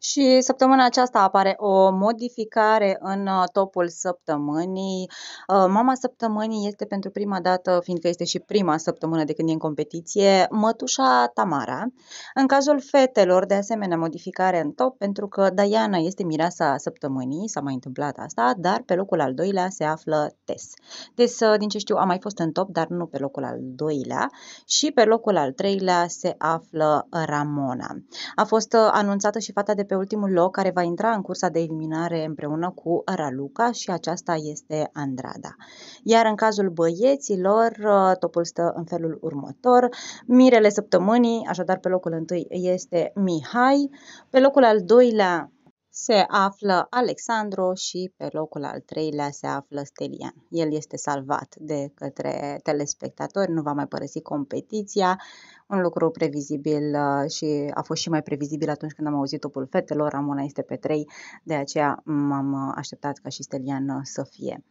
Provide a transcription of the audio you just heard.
Și săptămâna aceasta apare o modificare în uh, topul săptămânii. Uh, mama săptămânii este pentru prima dată, fiindcă este și prima săptămână de când e în competiție, mătușa Tamara. În cazul fetelor, de asemenea, modificare în top, pentru că Diana este mireasa săptămânii, s-a mai întâmplat asta, dar pe locul al doilea se află Tess. Tess, uh, din ce știu, a mai fost în top, dar nu pe locul al doilea și pe locul al treilea se află Ramona. A fost anunțată și fata de pe ultimul loc care va intra în cursa de eliminare împreună cu Raluca și aceasta este Andrada. Iar în cazul băieților, uh, topul stă în felul următor. Mirele săptămânii, așadar pe locul întâi este Mihai, pe locul al doilea se află Alexandro și pe locul al treilea se află Stelian. El este salvat de către telespectatori, nu va mai părăsi competiția, un lucru previzibil uh, și a fost și mai previzibil atunci când am auzit topul fetelor, Ramona este pe 3, de aceea m-am uh, așteptat ca și Stelian uh, să fie.